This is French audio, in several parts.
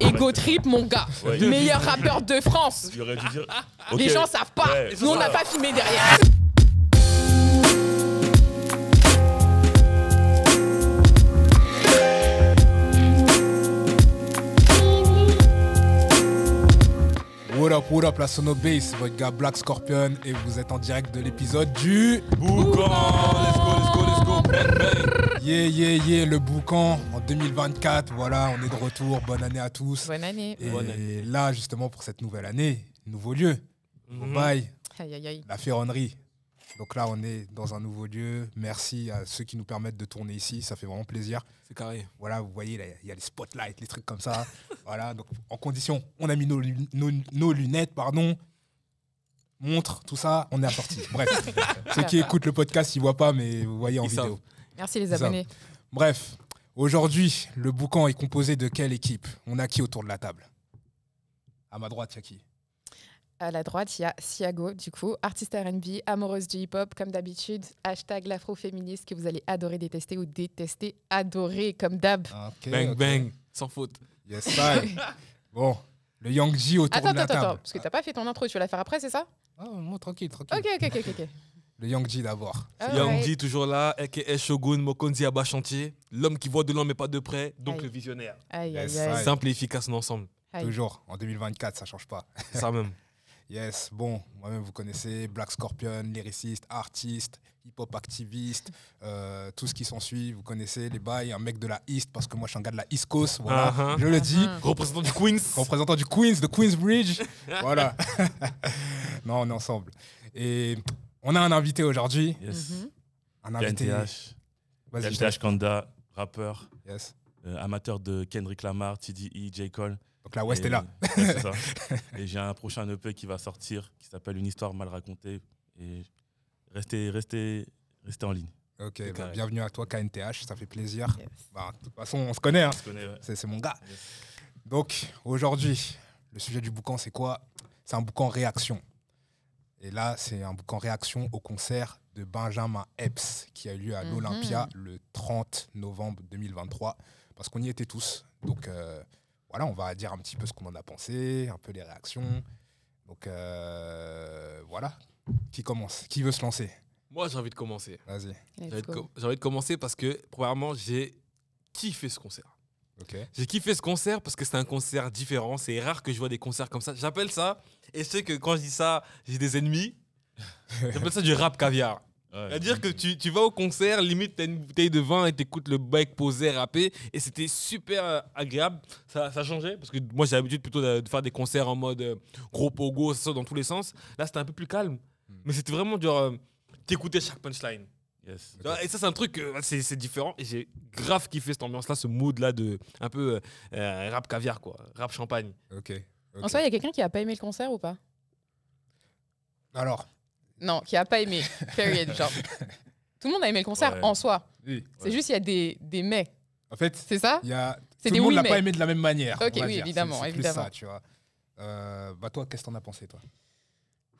Ego Trip, mon gars, meilleur rappeur de France. Ah, les gens savent pas. Nous, on n'a pas filmé derrière. What up, what up, la Sono Base, votre gars Black Scorpion, et vous êtes en direct de l'épisode du Boucan. Let's go, let's go, let's go. Yeah, yeah, yeah, le boucan en 2024. Voilà, on est de retour. Bonne année à tous. Bonne année. Et là, justement, pour cette nouvelle année, nouveau lieu, Mumbai la ferronnerie. Donc là, on est dans un nouveau lieu. Merci à ceux qui nous permettent de tourner ici. Ça fait vraiment plaisir. C'est carré. Voilà, vous voyez, il y a les spotlights, les trucs comme ça. voilà, donc en condition, on a mis nos, nos, lunettes, pardon, montre, tout ça, on est à sortie. Bref, ceux qui écoutent le podcast, ils voient pas, mais vous voyez en vidéo. Merci les abonnés. Bref, aujourd'hui, le boucan est composé de quelle équipe On a qui autour de la table À ma droite, il y a qui à la droite, il y a Siago, du coup, artiste RB, amoureuse du hip-hop, comme d'habitude. Hashtag l'afroféministe que vous allez adorer détester ou détester adorer, comme d'hab. Ah, bang, bang, sans faute. Yes, bye. bon, le Yang autour de la table. attends, attends, Attends, parce que t'as pas fait ton intro, tu vas la faire après, c'est ça ah, Moi, tranquille, tranquille. Ok, ok, ok, ok. Le Yangji d'abord. Right. Ah Yangji toujours là, aka Shogun Mokonzi Abba Chantier, l'homme qui voit de l'homme mais pas de près, donc le visionnaire. Simple et efficace ensemble. Toujours, en 2024, ça change pas. Ça même. yes, bon, moi-même vous connaissez Black Scorpion, lyriciste, artiste, hip-hop activiste, euh, tout ce qui s'ensuit, vous connaissez les bails, un mec de la East, parce que moi je suis un gars de la East Coast, ah voilà, ah. je le dis. Représentant du Queens. Représentant du Queens, de Queensbridge, voilà. non, on est ensemble. Et on a un invité aujourd'hui. Yes. Mhm. Un invité. KNTH. Kanda, rappeur, Yes. Euh, amateur de Kendrick Lamar, TDE, J. Cole. Donc la West est là. c'est ça. Et j'ai un prochain EP qui va sortir qui s'appelle Une histoire mal racontée. Et restez, restez, restez en ligne. Ok, bah, bienvenue à toi, KNTH, ça fait plaisir. Bah, de toute façon, on se connaît, hein. On se connaît, c'est mon gars. Donc aujourd'hui, le sujet du boucan, c'est quoi C'est un boucan réaction. Et là, c'est un en réaction au concert de Benjamin Epps qui a eu lieu à mhm. l'Olympia le 30 novembre 2023, parce qu'on y était tous. Donc euh, voilà, on va dire un petit peu ce qu'on en a pensé, un peu les réactions. Donc euh, voilà, qui commence Qui veut se lancer Moi, j'ai envie de commencer. Vas-y. J'ai envie, de commencer parce que, premièrement, j'ai kiffé ce concert. J'ai kiffé ce concert parce que c'est un concert différent. C'est rare que je vois des concerts comme ça. J'appelle ça, et c'est que quand je dis ça, j'ai des ennemis. J'appelle ça du rap caviar. C'est-à-dire que tu, vas au concert, limite t'as une bouteille de vin et t'écoutes le bike posé, rapper, et c'était super euh, agréable. Ça, ça changeait, parce que moi j'ai l'habitude plutôt de, faire des concerts en mode euh, gros pogo, ça dans tous les sens. Là c'était un peu plus calme, hmm. mais c'était vraiment genre euh, t'écoutais chaque punchline. Et ça, c'est un truc, c'est, différent. Et j'ai grave kiffé cette ambiance-là, ce mood-là de un peu euh, euh, rap caviar, quoi, rap champagne. Ok. En soi, il y a quelqu'un qui a pas aimé le concert ou pas Alors Non, qui a pas aimé. Period. Tout le monde a aimé le concert en soi. C'est juste, il y a des, des mais. En fait, c'est ça y a... Tout le monde l'a pas aimé de la même manière. Ok, oui, évidemment. C'est, ça, tu vois. Euh, bah, toi, qu'est-ce que t'en as pensé, toi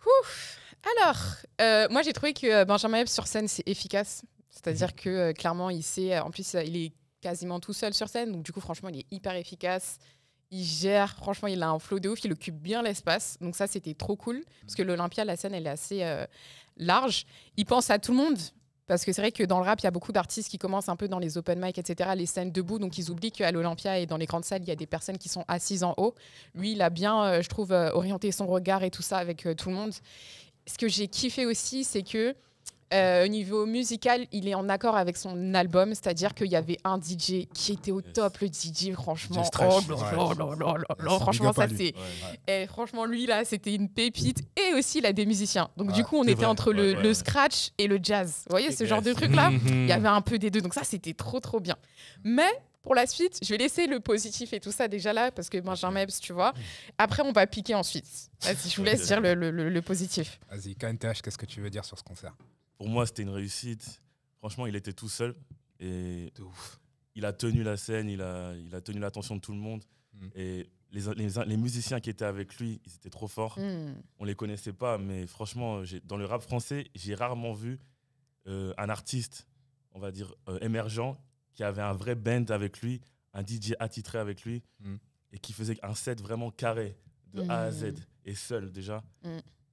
Ouf alors, euh, moi j'ai trouvé que euh, Benjamin Epps sur scène c'est efficace. C'est-à-dire mhm. que euh, clairement il sait, en plus il est quasiment tout seul sur scène, donc du coup franchement il est hyper efficace. Il gère, franchement, il a un flow de ouf, il occupe bien l'espace. Donc ça, c'était trop cool. Parce que l'Olympia, la scène, elle est assez large. Il pense à tout le monde. Parce que c'est vrai que dans le rap, il y a beaucoup d'artistes qui commencent un peu dans les open mic, etc., les scènes debout. Donc, ils oublient qu'à l'Olympia et dans les grandes salles, il y a des personnes qui sont assises en haut. Lui, il a bien, je trouve, orienté son regard et tout ça avec tout le monde ce que j'ai kiffé aussi, c'est que euh, au niveau musical, il est en accord avec son album, c'est-à-dire qu'il y avait un DJ qui était au top, le DJ, franchement. franchement, ça c'est. Eh, franchement, lui là, c'était une pépite. Et aussi, il a des musiciens. Donc, du ah, coup, on était entre le, scratch et le jazz. Vous voyez, ce genre de truc là, il y avait un peu des deux. Donc, ça, c'était trop, trop bien. Mais pour la suite, je vais laisser le positif et tout ça déjà là, parce que Benjamin Ebs, tu vois. Après, on va piquer ensuite. vas je vous laisse dire le, positif. Vas-y, KNTH, qu'est-ce que tu veux dire sur ce concert Pour moi, c'était une réussite. Franchement, il était tout seul. Et ouf. il a tenu la scène, il a, il a tenu l'attention de tout le monde. Hmm. Et les, les, musiciens qui étaient avec lui, ils étaient trop forts. On hmm. On les connaissait pas, mais franchement, dans le rap français, j'ai rarement vu euh, un artiste, on va dire, euh, émergent qui avait un vrai band avec lui, un DJ attitré avec lui, mm. et qui faisait un set vraiment carré de A à mm. Z, et seul déjà. Mm.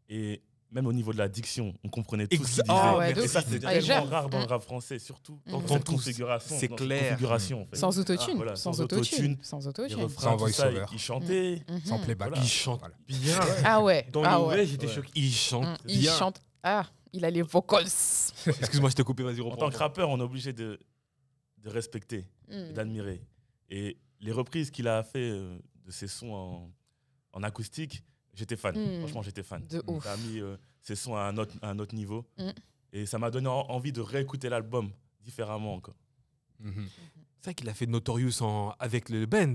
Et même au niveau de la diction, on comprenait tout ce et ah ça, c'est ah, tellement rare dans le rap français, surtout dans cette configuration. C'est clair. Ah, sans autotune. sans, autotune. Sans autotune. sans il chantait. Mhm. Sans playback. Il chante. Bien. Ah ouais. Dans ah ouais. j'étais choqué. Il chante. Il chante. Ah, il a les vocals. Excuse-moi, je t'ai coupé, vas-y, reprends. En tant que rappeur, on est obligé de de respecter mm. d'admirer. Et les reprises qu'il a fait euh, de ses sons en, en acoustique, j'étais fan. Mm. Franchement, j'étais fan. De a mis euh, ses sons à un autre, un autre niveau. Mm. Et ça m'a donné envie de réécouter l'album différemment encore. Mhm. Mm-hmm. C'est vrai qu'il a fait Notorious en, avec le band.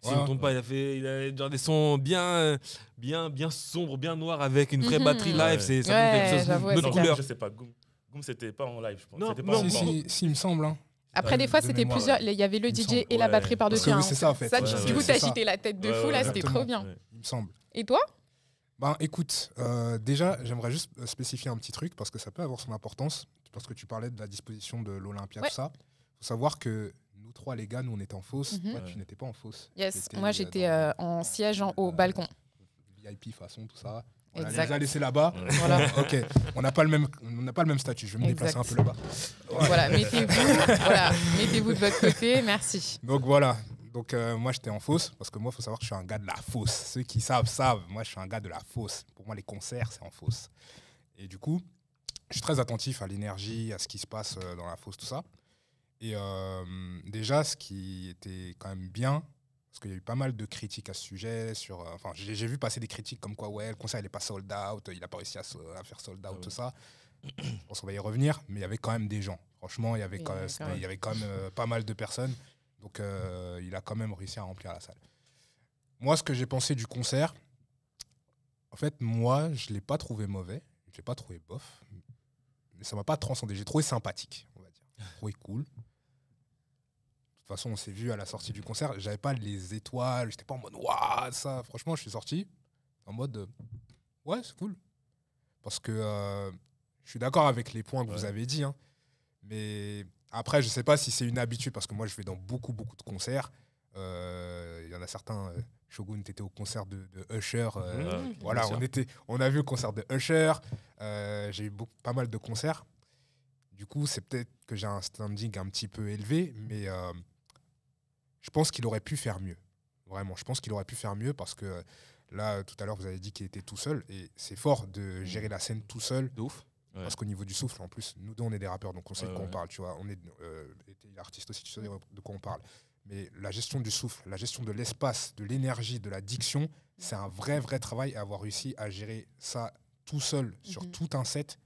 Si ne pas, il a fait il a genre des sons bien, bien, bien sombres, bien noirs avec une vraie mm-hmm. batterie live. C'est ça, une couleur. Je sais pas, Goom, c'était pas en live, je pense. Non, pas non si, si, me semble. Hein. Après, bah, des fois, c'était plusieurs. Il y avait le DJ et la batterie par-dessus. Oui, c'est ça, du coup, t'as la tête de fou, là, c'était trop bien. Il me semble. Et toi Ben, écoute, euh, déjà, j'aimerais juste euh, spécifier un petit truc parce que ça peut avoir son importance. Parce que tu parlais de la disposition de l'Olympia, tout ça. Il Faut savoir que nous trois, les gars, nous, on était en fausse, Moi mhm. tu n'étais pas en fausse. Yes, moi, euh, j'étais en siège en haut, balcon. VIP façon, tout ça. On exact. a là-bas. ok, on n'a pas le même, on n'a pas le même statut. Je vais me déplacer un peu là-bas. Voilà, mettez-vous, de votre côté. Merci. Donc voilà. Donc euh, moi j'étais en fosse parce que moi il faut savoir que je suis un gars de la fosse. Ceux qui savent savent. Moi je suis un gars de la fosse. Pour moi les concerts c'est en fosse. Et du coup, je suis très attentif à l'énergie, à ce qui se passe euh, dans la fosse, tout ça. Et euh, déjà, ce qui était quand même bien, parce qu'il y a eu pas mal de critiques à ce sujet. Euh, enfin, j'ai, vu passer des critiques comme quoi, ouais, le concert n'est pas sold out, il n'a pas réussi à, faire sold out, ah tout ça. On qu'on va y revenir, mais il y avait quand même des gens. Franchement, il y avait quand, même, euh, pas mal de personnes. Donc, euh, il a quand même réussi à remplir la salle. Moi, ce que j'ai pensé du concert, en fait, moi, je ne l'ai pas trouvé mauvais, je ne l'ai pas trouvé bof, mais ça ne m'a pas transcendé. J'ai trouvé sympathique, on va dire. Trouvé cool. De toute façon, on s'est vu à la sortie du concert. J'avais pas les étoiles. J'étais pas en mode waouh, ça. Franchement, je suis sorti en mode euh, ouais, c'est cool. Parce que euh, je suis d'accord avec les points que vous avez dit. Hein. mais après, je sais pas si c'est une habitude parce que moi, je vais dans beaucoup, beaucoup de concerts. Il euh, y en a certains. Shogun, était au concert de, Usher. Mhm. Ah, voilà, on, était, on a vu le concert de Usher. J'ai eu beaucoup, pas mal de concerts. Du coup, c'est peut-être que j'ai un standing un petit peu élevé, mais je pense qu'il aurait pu faire mieux. Vraiment, je pense qu'il aurait pu faire mieux parce que euh, là, tout à l'heure, vous avez dit qu'il était tout seul et c'est fort de mm. gérer la scène tout seul. Parce qu'au niveau du souffle, en plus, nous deux, on est des rappeurs, donc on sait de quoi on parle, tu vois. On est artistes euh, artiste aussi, tu sais mm. de quoi on parle. Mais la gestion du souffle, la gestion de l'espace, de l'énergie, de la diction, mm. c'est un vrai, vrai travail. Et avoir réussi à gérer ça tout seul sur mm-hmm. tout un set,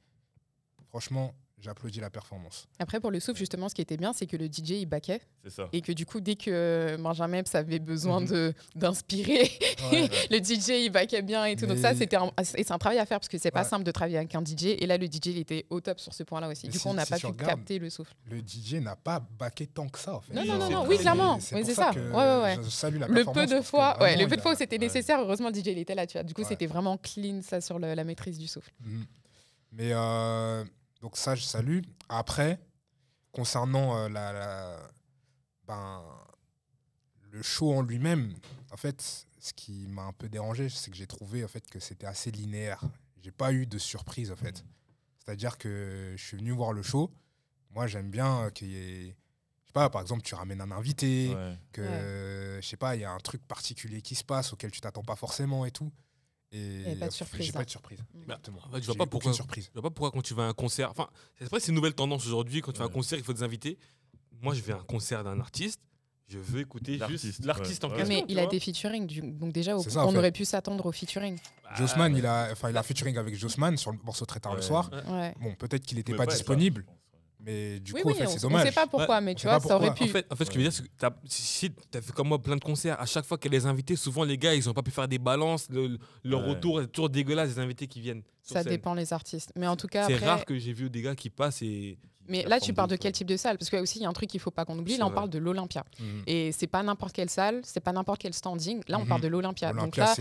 franchement, j'applaudis la performance. Après, pour le souffle, justement, ce qui était bien, c'est que le DJ, il baquait. C'est ça. Et que du coup, dès que Benjamin Epps avait besoin mhm. de d'inspirer, le DJ, il baquait bien et tout. Donc ça, c'était un... Ah, c'est un travail à faire parce que c'est pas simple de travailler avec un DJ. Et là, le DJ, il était au top sur ce point-là aussi. du coup, on n'a pas pu capter le souffle. Le DJ n'a pas baqué tant que ça, en fait. Non, non, non, oui, clairement. C'est oui, ça. ouais je salue la le peu de fois, le peu de fois où c'était nécessaire, heureusement, le DJ, il était là. Tu Du coup, c'était vraiment clean, ça, sur la maîtrise du souffle. Mhm. Mais euh, donc ça, je salue. Après, concernant euh, la, ben, le show en lui-même, en fait, ce qui m'a un peu dérangé, c'est que j'ai trouvé en fait que c'était assez linéaire. J'ai pas eu de surprise en fait. C'est-à-dire que je suis venu voir le show. Moi, j'aime bien euh, qu'il y ait je sais pas, par exemple, tu ramènes un invité, que je sais pas, il y a un truc particulier qui se passe auquel tu t'attends pas forcément et tout. Et pas surprise. J'ai pas de surprise. je vois pas pourquoi. vois pas pourquoi quand tu vas à un concert. Enfin, après c'est une nouvelle tendance aujourd'hui. Quand tu vas à un concert, il faut des invités. Moi, je vais à un concert d'un artiste. Je veux écouter juste l'artiste en question. Mais il a des featuring, donc déjà on aurait pu s'attendre au featuring. Bah, Jossman, il a, enfin, il a featuring avec Jossman sur le morceau très tard le soir. Bon, peut-être qu'il n'était pas, disponible. Mais du coup, c'est dommage. Je ne sais pas pourquoi, mais tu vois, ça aurait pu. En fait, ce que je veux dire, c'est que si tu as fait comme moi plein de concerts, à chaque fois qu'elle les invités, souvent les gars, ils n'ont pas pu faire des balances. Le, leur retour est toujours dégueulasse les invités qui viennent. Ça dépend les artistes. Mais en tout cas. C'est rare que j'ai vu des gars qui passent et mais là, tu parles de quel type de salle Parce qu'il aussi, y a un truc qu'il faut pas qu'on oublie. Là, on parle de l'Olympia. Et mhm. Et c'est pas n'importe quelle salle, c'est pas n'importe quel standing. Là, on mhm. parle de l'Olympia. Donc là,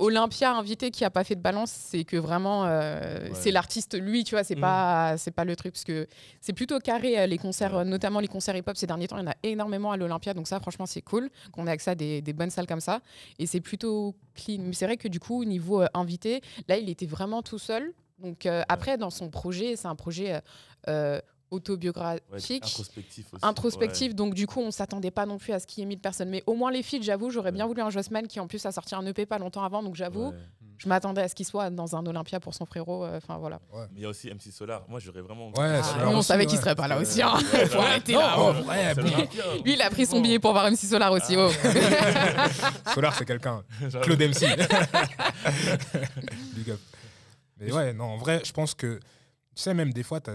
Olympia invité qui a pas fait de balance, c'est que vraiment, euh, c'est l'artiste lui, tu vois. C'est mhm. pas, c'est pas le truc parce que c'est plutôt carré euh, les concerts, notamment les concerts hip-hop ces derniers temps. Il y en a énormément à l'Olympia, donc ça, franchement, c'est cool qu'on ait accès à des, bonnes salles comme ça. Et c'est plutôt clean. Mais c'est vrai que du coup, au niveau euh, invité, là, il était vraiment tout seul. Donc après, dans son projet, c'est un projet autobiographique, introspectif, donc du coup on s'attendait pas non plus à ce qu'il y ait 1000 personnes, mais au moins les filles j'avoue, j'aurais bien voulu un semaine qui en plus a sorti un EP pas longtemps avant, donc j'avoue, mm. je m'attendais à ce qu'il soit dans un Olympia pour son frérot, euh, enfin voilà. Mais il y a aussi MC Solar, moi j'aurais vraiment... Ouais, on savait qu'il serait pas là aussi, lui, il a pris son billet pour voir MC Solar aussi. Ah. Oh. Solar c'est quelqu'un, Claude MC. Mais ouais, non, en vrai, je pense que tu sais, même des fois, tu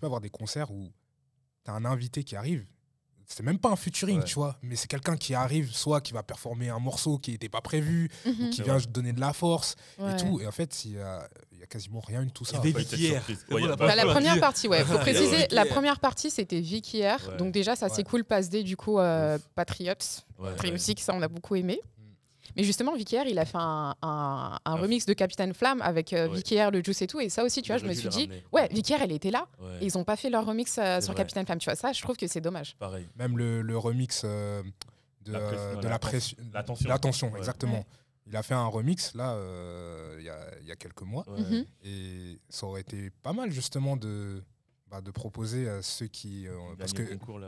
peux avoir des concerts où tu as un invité qui arrive. C'est même pas un featuring, tu vois, mais c'est quelqu'un qui arrive, soit qui va performer un morceau qui n'était pas prévu, mhm. qui vient te donner de la force et tout. Et en fait, il y a, quasiment rien de tout ça. Des bah, la première partie, ouais. Faut préciser, la première partie, c'était Vicky Donc déjà, ça c'est cool, passe D du coup, euh, Patriots, ça on a beaucoup aimé. Mais justement, Vicky il a fait un, ah, remix de Capitaine Flamme avec euh, le Juice et tout. Et ça aussi, tu vois, je me suis dit, ouais, Vicky elle était là. ils ont pas fait leur remix euh, sur Capitaine Flamme. Tu vois, ça, je trouve que c'est dommage. Pareil. Même le, remix euh, de, la pression. Euh, L'attention, exactement. Il a fait un remix, là, il y, a quelques mois. Mhm. Et ça aurait été pas mal, justement, de bah, de proposer à ceux qui. Euh, parce que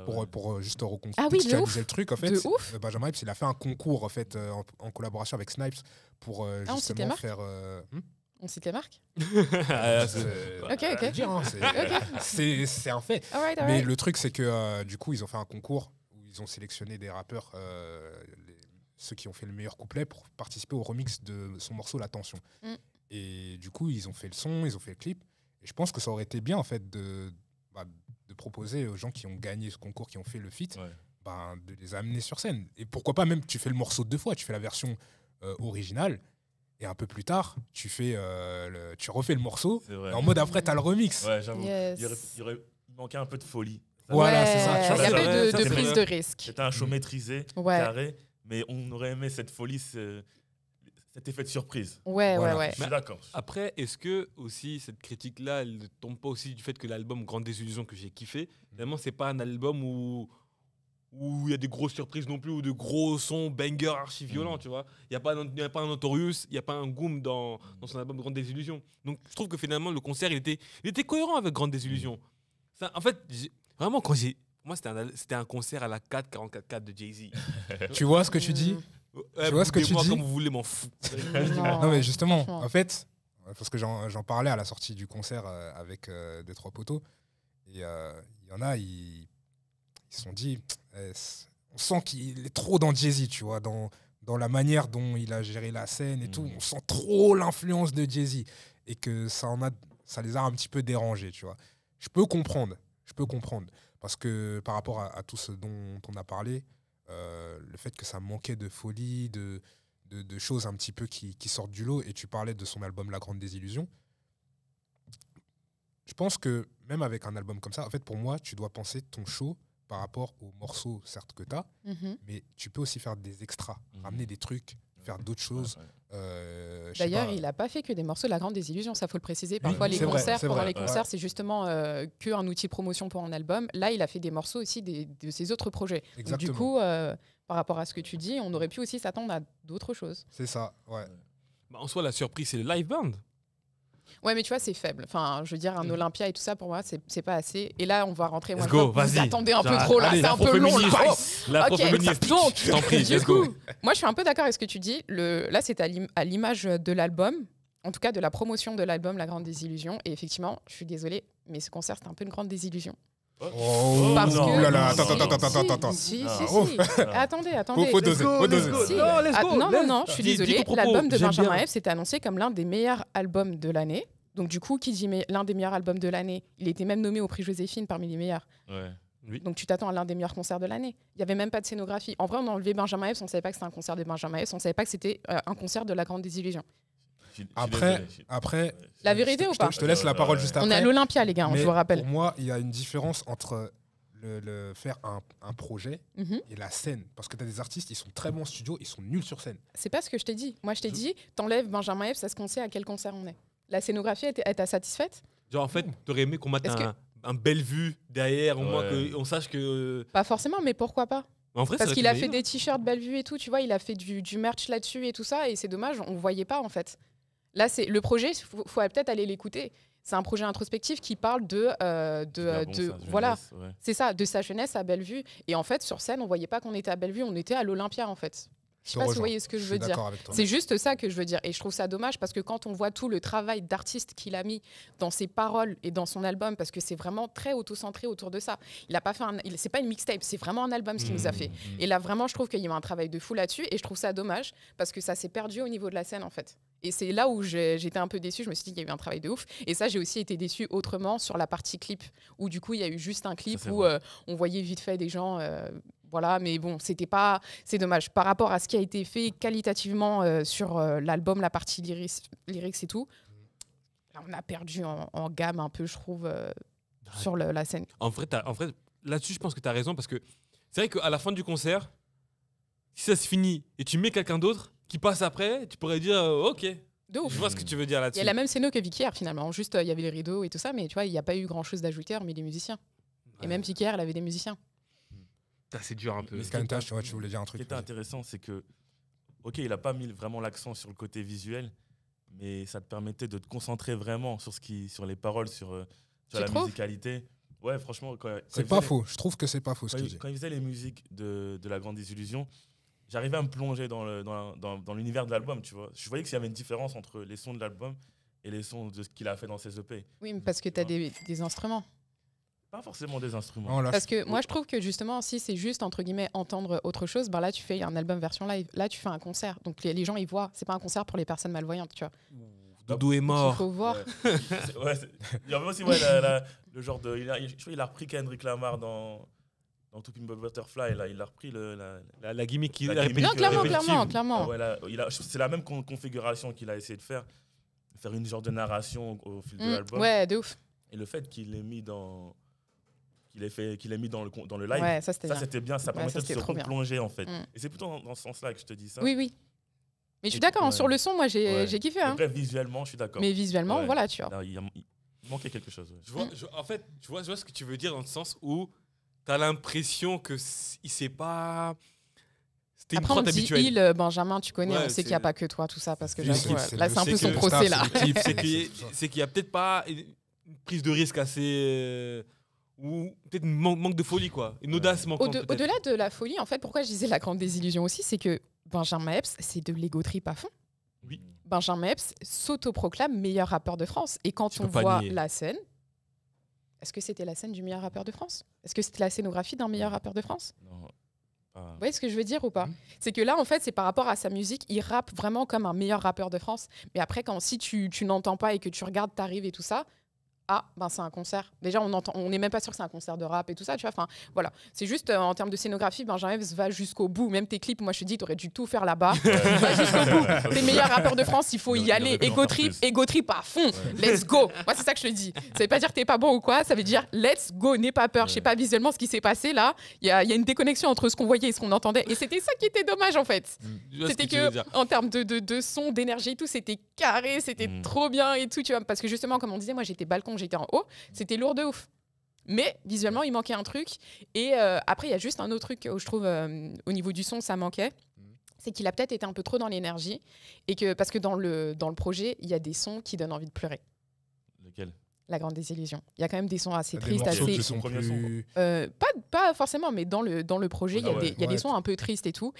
pour, pour, euh, juste recontextualiser ah le truc, en fait, euh, Benjamin il a fait un concours en, fait, en, collaboration avec Snipes pour ah, justement faire. Hmm? on cite les marques ok C'est ok, c'est c'est un fait. Mais le truc, c'est que du coup, ils ont fait un concours où ils ont sélectionné des rappeurs, ceux qui ont fait le meilleur couplet, pour participer au remix de son morceau La Tension. Mm. Et du coup, ils ont fait le son, ils ont fait le clip je pense que ça aurait été bien, en fait, de, bah, de proposer aux gens qui ont gagné ce concours, qui ont fait le feat, ben, de les amener sur scène. Et pourquoi pas même, tu fais le morceau deux fois, tu fais la version euh, originale, et un peu plus tard, tu, fais, euh, refais le morceau, en mode après, tu as le remix. Ouais, j'avoue. Il, aurait, un peu de folie. Voilà, c'est ça. Il y avait de, de, prise de risque. C'était un show mm. maîtrisé, carré, mais on aurait aimé cette folie cet fait de surprise. Ouais, ouais, ouais. Je suis d'accord. Après, est-ce que aussi cette critique-là, elle ne tombe pas aussi du fait que l'album Grande Désillusion que j'ai kiffé, finalement, c'est pas un album où où il y a des grosses surprises non plus, ou de gros sons banger archi violents, mm. tu vois. Il n'y a, pas un, a pas un Notorious, il n'y a pas un Goom dans, dans, son album Grande Désillusion. Donc je trouve que finalement le concert, il était, il était cohérent avec Grande Désillusion. Mm. Ça, en fait, vraiment, quand j'ai. Moi, c'était un, un concert à la 4 44 4 de Jay-Z. tu vois ce que tu dis mm tu vois ce que tu dis comme vous voulez, m'en fous. non. mais justement, en fait, parce que j'en parlais à la sortie du concert euh, avec euh, des trois poteaux, et euh, il y en a, ils se sont dit, eh, on sent qu'il est trop dans Jay-Z, tu vois, dans, dans la manière dont il a géré la scène et tout. Mm. On sent trop l'influence de Jay-Z et que ça, en a, ça les a un petit peu dérangés, tu vois. Je peux comprendre, je peux comprendre, parce que par rapport à tout ce dont on a parlé, euh, le fait que ça manquait de folie, de, de, choses un petit peu qui, sortent du lot. Et tu parlais de son album La Grande Désillusion. Je pense que même avec un album comme ça, en fait, pour moi, tu dois penser ton show par rapport aux morceaux, certes, que tu as, mhm. mais tu peux aussi faire des extras, mhm. ramener des trucs d'autres choses. Euh, D'ailleurs, il n'a pas fait que des morceaux de La Grande Désillusion, ça faut le préciser. Parfois, les concerts, pendant les concerts, c'est justement euh, qu'un outil promotion pour un album. Là, il a fait des morceaux aussi de ses autres projets. du coup, euh, par rapport à ce que tu dis, on aurait pu aussi s'attendre à d'autres choses. C'est ça, ouais. Bah, en soi, la surprise, c'est le live band. Ouais, mais tu vois, c'est faible. Enfin, je veux dire, un mm. Olympia et tout ça, pour moi, c'est pas assez. Et là, on va rentrer. Moi, go, vous attendez un peu trop, là, c'est un peu long. Oh, la moi, je suis un peu d'accord avec ce que tu dis. Le, là, c'est à l'image de l'album, en tout cas de la promotion de l'album La Grande Désillusion. Et effectivement, je suis désolée, mais ce concert, c'est un peu une grande désillusion. Oh, oh, Parce que... Oh là là, attends, attends, attends, attends, Si, si, si, Attendez, ah, oh. attendez. Faut, Non, non, non, je suis désolée. L'album de Benjamin F s'était annoncé comme l'un des meilleurs albums de l'année. Donc du coup, qui dit l'un des meilleurs albums de l'année, il était même nommé au prix Joséphine parmi les meilleurs. Donc tu t'attends à l'un des meilleurs concerts de l'année. Il n'y avait même pas de scénographie. En vrai, on a enlevé Benjamin F, on ne savait pas que c'était un concert de Benjamin F, on ne savait pas que c'était euh, un concert de La Grande Désillusion. Après, après. La vérité ou pas Je te laisse la euh, parole juste après. On est à l'Olympia, les gars, hein, je vous rappelle. Pour moi, il y a une différence entre le, faire un, un projet mhm. et la scène. Parce que tu as des artistes, ils sont très bons en studio, ils sont nuls sur scène. C'est pas ce que je t'ai dit. Moi, je t'ai dit, t'enlèves Benjamin Epps, ça se qu'on sait à quel concert on est. La scénographie, elle t'a satisfaite Genre, en fait, t'aurais aimé qu'on mette un, belle vue derrière, au moins qu'on sache que. Pas forcément, mais pourquoi pas Parce qu'il a fait des t-shirts belle vue et tout, tu vois, il a fait du, du merch là-dessus et tout ça, et c'est dommage, on voyait pas en fait. Là, c'est le projet, il faut, peut-être aller l'écouter. C'est un projet introspectif qui parle de, euh, de, euh, voilà, c'est ça, de sa jeunesse à Bellevue. Et en fait, sur scène, on voyait pas qu'on était à Bellevue, on était à l'Olympia en fait. Je sais pas si vous voyez ce que je, veux dire. C'est juste ça que je veux dire. Et je trouve ça dommage parce que quand on voit tout le travail d'artiste qu'il a mis dans ses paroles et dans son album, parce que c'est vraiment très auto-centré autour de ça. Il a pas fait un, c'est pas une mixtape, c'est vraiment un album ce qu'il nous a mmh, fait. Mmh. Et là, vraiment, je trouve qu'il y a un travail de fou là-dessus et je trouve ça dommage parce que ça s'est perdu au niveau de la scène en fait. Et c'est là où j'étais un peu déçue. Je me suis dit qu'il y avait un travail de ouf. Et ça, j'ai aussi été déçue autrement sur la partie clip, où du coup, il y a eu juste un clip où euh, on voyait vite fait des gens. Euh, voilà, mais bon, c'était pas. C'est dommage. Par rapport à ce qui a été fait qualitativement euh, sur l'album, la partie lyrics, lyrics et tout, on a perdu en, gamme un peu, je trouve, sur la scène. En vrai, en vrai là-dessus, je pense que tu as raison, parce que c'est vrai qu'à la fin du concert, si ça se finit et tu mets quelqu'un d'autre, qui passe après, tu pourrais dire euh, OK. De Je vois ce que tu veux dire là-dessus. Il y a la même scène que Vicky finalement. Juste, euh, il y avait les rideaux et tout ça, mais tu vois, il n'y a pas eu grand-chose d'ajouté mais les musiciens. Et même Vicky elle avait des musiciens. Hmm. C'est dur un peu. Mais tu, voulais dire un truc. Ce qui était intéressant, c'est que, OK, il n'a pas mis vraiment l'accent sur le côté visuel, mais ça te permettait de te concentrer vraiment sur, ce qui, sur les paroles, sur, euh, la musicalité. Ouais, franchement. C'est pas faux. Je trouve que c'est pas faux ce Quand il faisait les musiques de, de La Grande Désillusion, j'arrivais à me plonger dans, le, dans, dans, l'univers de l'album, tu vois. Je voyais qu'il y avait une différence entre les sons de l'album et les sons de ce qu'il a fait dans ses EP. Oui, mais parce que tu as des, des, instruments. Pas forcément des instruments. parce que moi, je trouve que justement, si c'est juste, entre guillemets, entendre autre chose, ben là, tu fais un album version live. Là, tu fais un concert. Donc, les, gens, ils voient. C'est pas un concert pour les personnes malvoyantes, tu vois. Doudou est mort. Il faut voir. Ouais. il aussi le genre de. Il a, je crois qu'il a repris Kendrick Lamar dans dans Pinball Butterfly, là, il a repris le, la, la, gimmick qu'il a Non, clairement, clairement, clairement. c'est la même configuration qu'il a essayé de faire, faire une genre de narration au, fil de mm. l'album. Ouais, de ouf. Et le fait qu'il l'ait mis dans qu'il ait fait qu'il mis dans le dans le live, ouais, ça c'était bien. ça permettait de se replonger en fait. Mm. Et c'est plutôt dans, ce sens-là que je te dis ça. Oui, oui. Mais je suis d'accord, hein, sur le son, moi j'ai kiffé. Hein. visuellement, je suis d'accord. Mais visuellement, voilà, tu vois. il, manquait quelque chose. en fait, je vois, je vois ce que tu veux dire dans le sens où t'as l'impression que il sait pas. C'était une Après, euh, Benjamin, tu connais, on sait qu'il n'y a pas que toi, tout ça, parce que euh, là, c'est un peu son procès, là. C'est qu'il n'y a peut-être pas une prise de risque assez euh, ou peut-être manque de folie, quoi. Une audace manquante. Au-delà de, la folie, en fait, pourquoi je disais la grande désillusion aussi, c'est que Benjamin Epps, c'est de l'ego trip à fond. Oui. Benjamin Epps s'autoproclame meilleur rappeur de France. Et quand on voit la scène, est-ce que c'était la scène du meilleur rappeur de France Est-ce que c'était la scénographie d'un meilleur rappeur de France Non. Vous voyez ce que je veux dire ou pas C'est que là, en fait, c'est par rapport à sa musique, il rappe vraiment comme un meilleur rappeur de France. Mais après, quand si tu, tu n'entends pas et que tu regardes, t'arrives et tout ça, ah ben c'est un concert. Déjà on on n'est même pas sûr que c'est un concert de rap et tout ça, tu vois. Enfin voilà, c'est juste euh, en termes de scénographie, Benjamin ça va jusqu'au bout. Même tes clips, moi je te dis, t'aurais dû tout faire là-bas. va jusqu'au bout. T'es meilleurs meilleur de France, il faut y, aller. Ego trip, ego trip à fond. Let's go. Moi c'est ça que je te dis. Ça veut pas dire que t'es pas bon ou quoi. Ça veut dire let's go, n'aie pas peur. Je sais pas visuellement ce qui s'est passé là. Il y a, une déconnexion entre ce qu'on voyait et ce qu'on entendait. Et c'était ça qui était dommage en fait. Mm. C'était que, en termes de, de, son, d'énergie, tout c'était carré, c'était mm. trop bien et tout. Tu vois parce que justement comme on disait, moi j'étais balcon j'étais en haut, c'était lourd de ouf. Mais visuellement, il manquait un truc. Et euh, après, il y a juste un autre truc où je trouve, euh, au niveau du son, ça manquait. Mhm. C'est qu'il a peut-être été un peu trop dans l'énergie. et que Parce que dans le, dans le projet, il y a des sons qui donnent envie de pleurer. Lequel la Grande Désillusion. Il y a quand même des sons assez ah, tristes, assez. Sont euh, pas, pas forcément, mais dans le, dans le projet, il y a, ah des, y a sons un peu tristes et tout.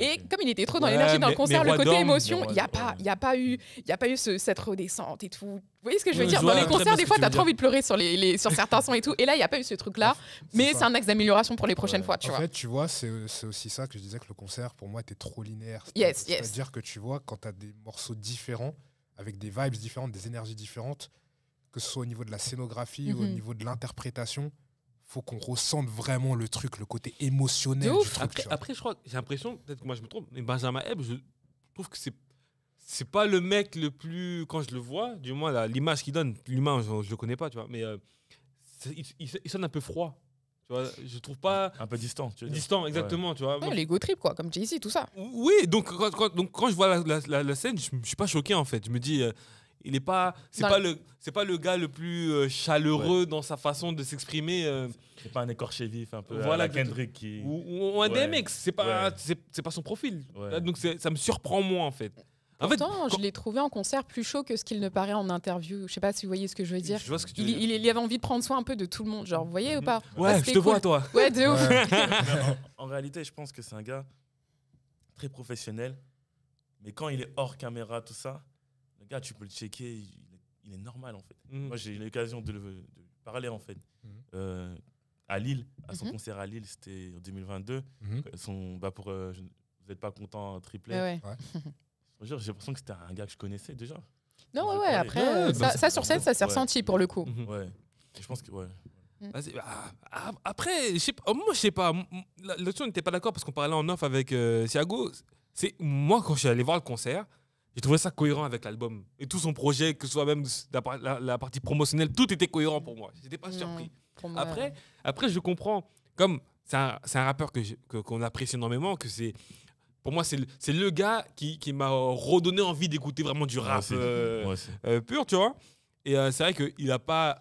et comme il était trop dans l'énergie dans le concert, le côté émotion, il n'y a, pas, y a pas eu, y a pas eu cette redescente et tout. Vous voyez ce que je veux dire Dans les concerts, des fois, tu as trop envie de pleurer sur, les, sur certains sons et tout. Et là, il n'y a pas eu ce truc-là. Mais c'est un axe d'amélioration pour les prochaines fois, tu vois. En fait, tu vois, c'est aussi ça que je disais que le concert, pour moi, était trop linéaire. C'est-à-dire que tu vois, quand tu as des morceaux différents, avec des vibes différentes, des énergies différentes, que ce soit au niveau de la scénographie, ou au mhm. niveau de l'interprétation, faut qu'on ressente vraiment le truc, le côté émotionnel. Du truc, après, après, je crois, j'ai l'impression, peut-être que moi je me trompe, mais Benjamin Hebb, je trouve que c'est c'est pas le mec le plus quand je le vois, du moins l'image qu'il donne, l'humain je, le connais pas, tu vois, mais euh, il, sonne un peu froid. Tu vois, je trouve pas. Un peu distant, tu vois. Distant, exactement, tu vois. L'ego trip, quoi, comme Jay-Z, ici, tout ça. Oui, donc quand, donc, quand je vois la, scène, je, ne suis pas choqué, en fait. Je me dis, euh, il n'est pas c'est pas le c'est pas le gars le plus euh, chaleureux dans sa façon de s'exprimer euh. c'est pas un écorché vif un peu euh, voilà la Kendrick ou, un DMX c'est pas c'est pas son profil donc ça me surprend moins en fait Pourtant, en fait, je l'ai trouvé en concert plus chaud que ce qu'il ne paraît en interview. Je sais pas si vous voyez ce que je veux dire. Je il, avait envie de prendre soin un peu de tout le monde. Genre, vous voyez ou pas mhm. Ouais, je te vois, toi. Ouais, de ouf. en réalité, je pense que c'est un gars très professionnel. Mais quand il est hors caméra, tout ça, gars, tu peux le checker, il est, normal en fait. Mm. Moi, j'ai eu l'occasion de, de, parler en fait. Mm. Euh, à Lille, à son mm-hmm. concert à Lille, c'était en 2022. Mm-hmm. Euh, son, bah pour, euh, vous n'êtes pas content, triplet. Ouais. j'ai l'impression que c'était un gars que je connaissais déjà. Non, ouais, ouais, après, bah, ça, sur scène, ça s'est ressenti pour le coup. Mm-hmm. Ouais, je pense que, ouais. Mm. Ah, ah, ah, après, je sais pas, moi, je sais pas. L'autre, on n'était pas d'accord parce qu'on parlait en off avec Thiago. C'est moi, quand je suis allé voir le concert, j'ai trouvé ça cohérent avec l'album. Et tout son projet, que ce soit même la, partie promotionnelle, tout était cohérent pour moi. J'étais pas surpris. après, après, je comprends. Comme c'est un, un, rappeur que qu'on apprécie énormément, que c'est pour moi, c'est le, le, gars qui, qui m'a redonné envie d'écouter vraiment du rap euh, euh, pur, tu vois. Et euh, c'est vrai qu'il n'a pas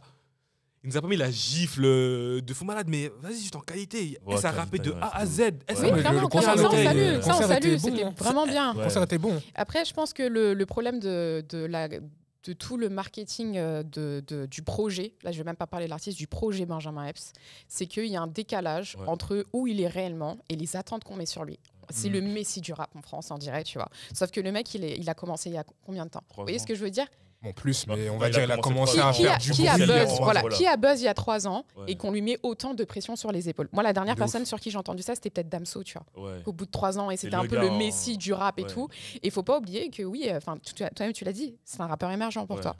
il nous a pas mis la gifle euh, de fou malade, mais vas-y, juste en qualité. et ça rappé de A à Z. Oui, vraiment, on salue, ça, on salue. C'était vraiment bien. Le concert était bon. Après, je pense que le, problème de, la de tout le marketing euh, de, du projet, là je vais même pas parler de l'artiste, du projet Benjamin Epps, c'est qu'il y a un décalage entre où il est réellement et les attentes qu'on met sur lui. C'est mm. le Messi du rap en France, on dirait, tu vois. Sauf que le mec, il, est, il a commencé il y a combien de temps Vous voyez ce que je veux dire bon, plus, mais on va dire, qu'elle a commencé à faire du qui buzz, Qui a buzz il y a trois ans et qu'on lui met autant de pression sur les épaules. Moi, la dernière personne sur qui j'ai entendu ça, c'était peut-être Damso, tu vois. Au bout de trois ans, et c'était un peu le hein. Messi du rap et tout. Et faut pas oublier que oui, enfin, toi-même, tu l'as dit, c'est un rappeur émergent pour toi.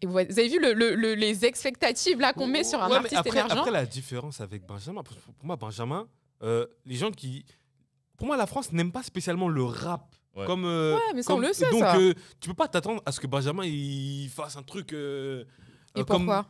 Et vous avez vu le, les expectatives là qu'on met sur un artiste émergent. Après la différence avec Benjamin, pour, moi Benjamin, euh, les gens qui, pour moi la France n'aime pas spécialement le rap comme, euh, ouais, mais le sait, Donc, ça. Euh, tu peux pas t'attendre à ce que Benjamin il fasse un truc. Euh, comme Et pourquoi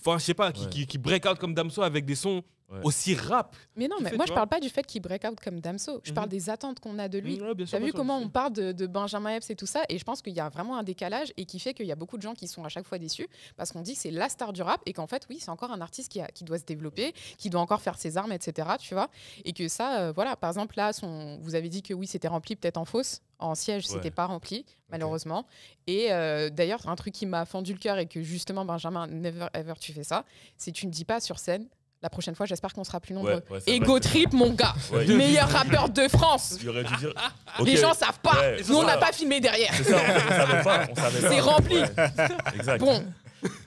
Enfin, je sais pas, qui, qui, qui break out comme Damso avec des sons aussi rap. Mais non, mais moi je parle pas du fait qu'il break out comme Damso. Je parle mhm. des attentes qu'on a de lui. Tu mm, as T'as vu comment on parle de, Benjamin Epps et tout ça Et je pense qu'il y a vraiment un décalage et qui fait qu'il y a beaucoup de gens qui sont à chaque fois déçus parce qu'on dit que c'est la star du rap et qu'en fait, oui, c'est encore un artiste qui, qui, doit se développer, qui doit encore faire ses armes, etc. Tu vois Et que ça, euh, voilà, par exemple, là, son, vous avez dit que oui, c'était rempli peut-être en fausse. En siège, c'était pas rempli, malheureusement. Et euh, d'ailleurs, un truc qui m'a fendu le cœur et que justement, Benjamin, never ever tu fais ça, c'est tu ne dis pas sur scène la prochaine fois, j'espère qu'on sera plus nombreux. Ego Trip, mon gars, meilleur rappeur de France. Dire... Les gens savent pas. Nous, on n'a pas filmé derrière. C'est ça, on, savait pas. C'est rempli. Exact. Bon,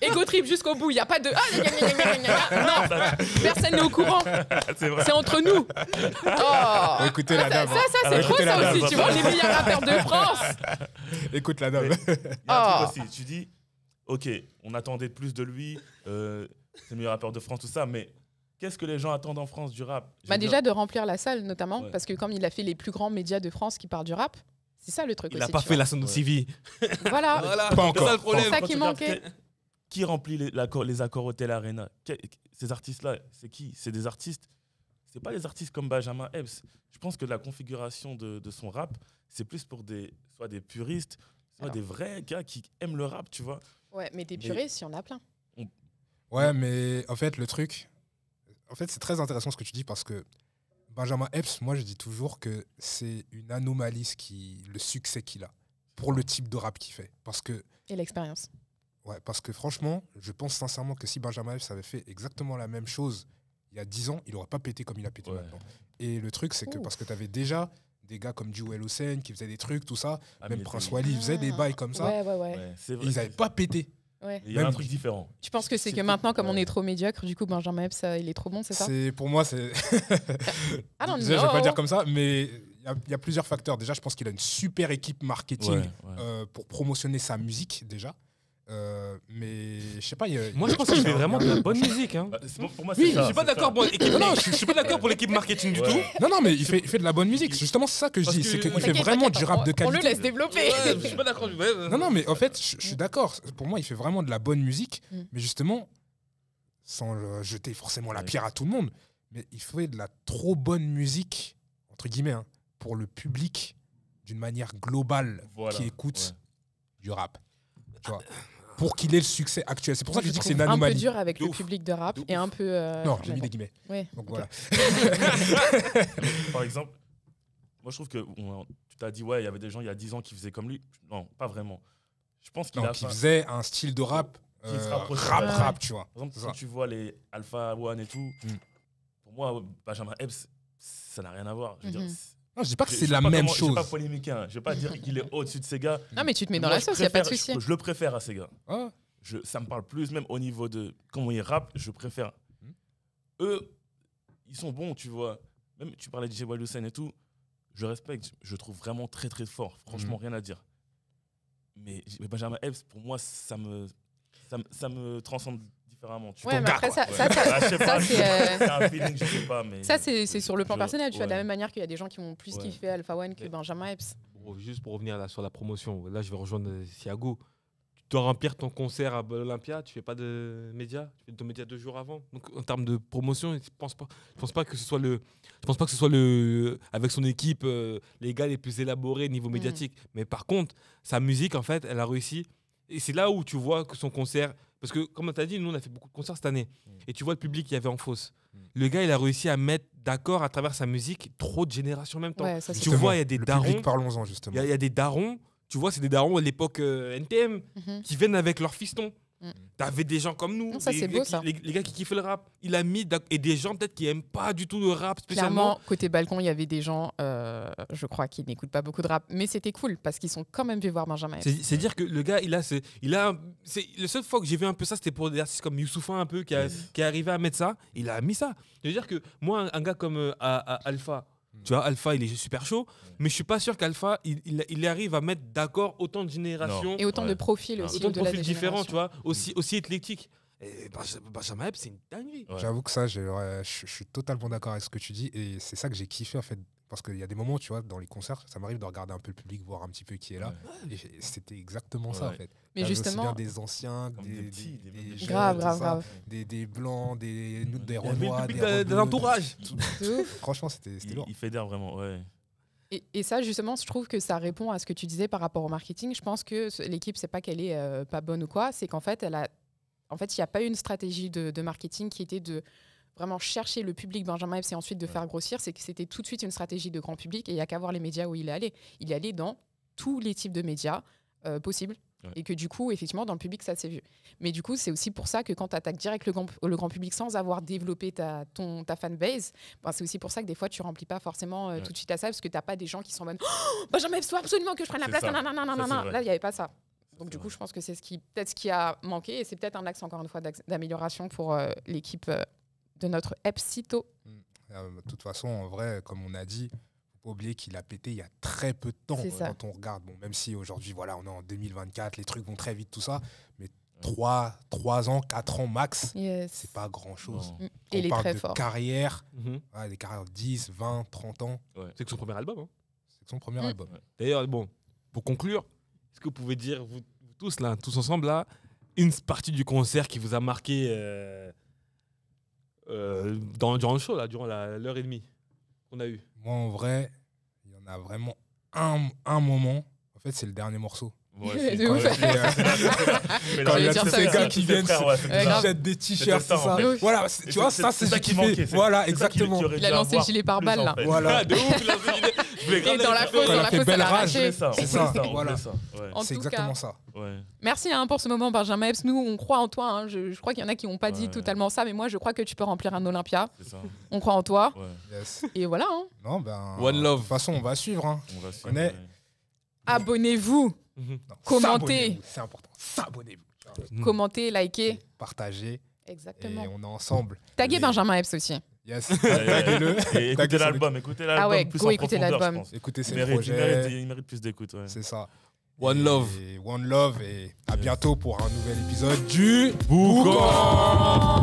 Ego trip jusqu'au bout, il n'y a pas de. Ah, non, personne n'est au courant. C'est vrai. C'est entre nous. Oh. Écoutez la ah, dame. Ça, hein. ça, c'est trop ça aussi, tu vois, les meilleurs rappeurs de France. Écoute la dame. Oh. tu dis, ok, on attendait plus de lui, euh, c'est le meilleur rappeur de France, tout ça, mais Qu'est-ce que les gens attendent en France du rap bah, Déjà de remplir la salle, notamment, parce que comme il a fait les plus grands médias de France qui parlent du rap, c'est ça le truc. Il n'a pas fait la Sound TV. Voilà, voilà. pas encore. C'est ça, problème. ça qui manquait. Qui remplit les, les accords hôtel Arena Ces artistes-là, c'est qui C'est des artistes. C'est pas des artistes comme Benjamin Epps. Je pense que la configuration de, son rap, c'est plus pour des soit des puristes, soit des vrais gars qui aiment le rap, tu vois. Ouais, mais des puristes, il y en a plein. Ouais, mais en fait, le truc, en fait, c'est très intéressant ce que tu dis parce que Benjamin Epps, moi, je dis toujours que c'est une anomalie qui, le succès qu'il a pour le type de rap qu'il fait. Et l'expérience. Ouais, parce que franchement, je pense sincèrement que si Benjamin Epps avait fait exactement la même chose il y a 10 ans, il n'aurait pas pété comme il a pété maintenant. Et le truc, c'est que parce que tu avais déjà des gars comme Jewel Hussein qui faisaient des trucs, tout ça, ah, même Prince Wally faisait des ah. bails comme ça. Ouais, ouais, ils n'avaient pas pété. Il y a un truc différent. Tu penses que c'est que maintenant, comme on est trop médiocre, du coup, Benjamin Epps, euh, il est trop bon, c'est ça Pour moi, c'est. ah non, ah je vais pas le dire comme ça, mais il y, a plusieurs facteurs. Déjà, je pense qu'il a une super équipe marketing euh, pour promotionner sa musique, déjà. Euh, mais je sais pas. moi, je pense qu'il fait vraiment de la bonne musique. Hein. Bah, pour moi, oui, je suis pas d'accord pour l'équipe. suis pas d'accord pour l'équipe marketing du tout. Non, non, mais il fait, fait de la bonne musique. Justement, c'est ça que je dis. C'est qu'il fait vraiment du rap de qualité. On le laisse développer. je suis pas d'accord. Non, non, mais en fait, je, suis d'accord. Pour moi, il fait vraiment de la bonne musique, mm. mais justement, sans jeter forcément la pierre à tout le monde, mais il fait de la trop bonne musique entre guillemets hein, pour le public d'une manière globale qui écoute du rap. Tu vois pour qu'il ait le succès actuel. C'est pour ça que je, dis que c'est une anomalie. Un peu dur avec le public de rap et un peu. Euh, non, j'ai mis des guillemets. Donc voilà. Par exemple, moi je trouve que tu t'as dit ouais, il y avait des gens il y a 10 ans qui faisaient comme lui. Non, pas vraiment. Je pense qu'il a qui faisait un style de rap. Euh, rap, rap, tu vois. Par exemple, quand tu vois les Alpha One et tout, hmm. pour moi, Benjamin Epps, ça n'a rien à voir. Mhm. Non, je dis pas que c'est la même chose. Je vais pas polémique, hein. je vais pas dire qu'il est au-dessus de gars. Non, mais tu te mets dans la sauce, il n'y a pas de souci. Je, le préfère à ces gars. Ah. ça me parle plus, même au niveau de comment ils rappent, je préfère. Hmm. Eux, ils sont bons, tu vois. Même tu parlais de J. Walusen et tout, je respecte, je trouve vraiment très très fort, franchement, hmm. rien à dire. Mais, Benjamin Epps, pour moi, ça me, ça, ça me transcende ouais, après, ça, c'est Ça, c'est sur le plan personnel, tu vois, de la même manière qu'il y a des gens qui vont plus kiffé Alpha One que Benjamin Epps. Juste pour revenir là, sur la promotion, là, je vais rejoindre siago euh, tu dois remplir ton concert à l'Olympia, tu fais pas de médias, tu fais de médias deux jours avant. Donc en termes de promotion, je pense pas, je pense pas que ce soit le, je pense pas que ce soit le, avec son équipe, euh, les gars les plus élaborés niveau mmh. médiatique. Mais par contre, sa musique en fait, elle a réussi et c'est là où tu vois que son concert. Parce que, comme on t'a dit, nous, on a fait beaucoup de concerts cette année. Mm. Et tu vois le public qu'il y avait en fosse. Mm. Le gars, il a réussi à mettre d'accord à travers sa musique trop de générations en même temps. tu vois, il y a des darons. parlons-en, justement. Il y, a des darons. Tu vois, c'est des darons à l'époque euh, NTM mhm. qui viennent avec leurs fistons. Mm. T'avais des gens comme nous, ça, les, ça. Les, gars qui kiffent le rap. Il a mis et des gens peut-être qui aiment pas du tout le rap spécialement. Clairement, côté balcon, il y avait des gens, euh, je crois, qui n'écoutent pas beaucoup de rap, mais c'était cool parce qu'ils sont quand même venus voir Benjamin. C'est dire que le gars, il a, il a, c'est le seul fois que j'ai vu un peu ça, c'était pour des artistes comme Youssoupha un peu qui, a, mm. qui est arrivé à mettre ça. Il a mis ça. cest à dire que moi, un, gars comme euh, Alpha, tu vois, Alpha, il est super chaud, mais je suis pas sûr qu'Alpha, il, il, arrive à mettre d'accord autant de générations. Et autant de profils aussi. Autant de profils différents, tu vois, aussi, aussi éclectiques. Et Benjamin Epps, c'est une dinguerie. J'avoue que ça, je, je, suis totalement d'accord avec ce que tu dis. Et c'est ça que j'ai kiffé, en fait. Parce qu'il y a des moments, tu vois, dans les concerts, ça m'arrive de regarder un peu le public, voir un petit peu qui est là. Et c'était exactement ça, en fait. Mais justement. des anciens, des, des, jeunes, des, blancs, des, des renois, des, de, l'entourage. Franchement, c'était lourd. Il, fait' fédère vraiment, ouais. Et, et, ça, justement, je trouve que ça répond à ce que tu disais par rapport au marketing. Je pense que l'équipe, c'est pas qu'elle est euh, pas bonne ou quoi, c'est qu'en fait, elle a en fait, il n'y a pas eu une stratégie de, marketing qui était de vraiment chercher le public Benjamin Epps et ensuite de faire grossir. C'est que c'était tout de suite une stratégie de grand public et il n'y a qu'à voir les médias où il est allé. Il est allé dans tous les types de médias euh, possibles. Et que du coup, effectivement, dans le public, ça s'est vu. Mais du coup, c'est aussi pour ça que quand tu attaques direct le grand, le grand, public sans avoir développé ta, ton, ta fanbase, ben, c'est aussi pour ça que des fois, tu remplis pas forcément euh, tout de suite à ça parce que tu n'as pas des gens qui sont en Benjamin, il absolument que je prenne la place. Non, non, non, non, non, Là, il n'y avait pas ça. Donc du coup, je pense que c'est ce qui peut-être ce qui a manqué et c'est peut-être un axe encore une fois d'amélioration pour euh, l'équipe euh, de notre Epsito. Mm. Euh, de toute façon, en vrai, comme on a dit, faut pas oublier qu'il a pété il y a très peu de temps quand on regarde. Bon, même si aujourd'hui, voilà, on est en 2024, les trucs vont très vite, tout ça, mais 3, 3 ans, 4 ans max, c'est pas grand chose. Mm. On il parle très de carrière, mhm. des carrières de 10, 20, 30 ans. C'est que son premier album. Hein. C'est que son premier mm. album. D'ailleurs, bon, pour conclure, est-ce que vous pouvez dire, vous, tous là, tous ensemble là, une partie du concert qui vous a marqué euh, euh, dans, durant le show, là, durant l'heure et demie qu'on a eu Moi, en vrai, il y en a vraiment un moment. En fait, c'est le dernier morceau. quand il y a tous ces gars qui viennent, qui jettent des t-shirts, ça. Hein. Voilà, tu vois, ça c'est ce qui manquait. Voilà, exactement. Il a lancé le gilet pare-balles là. Voilà, de ouf, et dans la fosse, dans la fosse, elle a C'est ça, voilà. C'est exactement ça. Merci hein, pour ce moment, Benjamin Epps. Nous, on croit en toi. Hein. Je crois qu'il y en a qui n'ont pas dit totalement ça, mais moi, je crois que tu peux remplir un Olympia. On croit en toi. Et voilà. Ben, One love. De toute façon, on va suivre. On va suivre. Abonnez-vous. Mhm. Commentez. C'est important. S'abonnez-vous. Mhm. Commentez, likez. Partagez. Exactement. Et on est ensemble. Taguez Benjamin Epps aussi. Yes, taguez-le. écoutez l'album, écoutez l'album. Ah ouais, plus go en écoutez l'album. Écoutez ce projet. mérite, projets. Il mérite, plus d'écoute. Ouais. C'est ça. One Love. Et one Love et à bientôt pour un nouvel épisode du Boucan.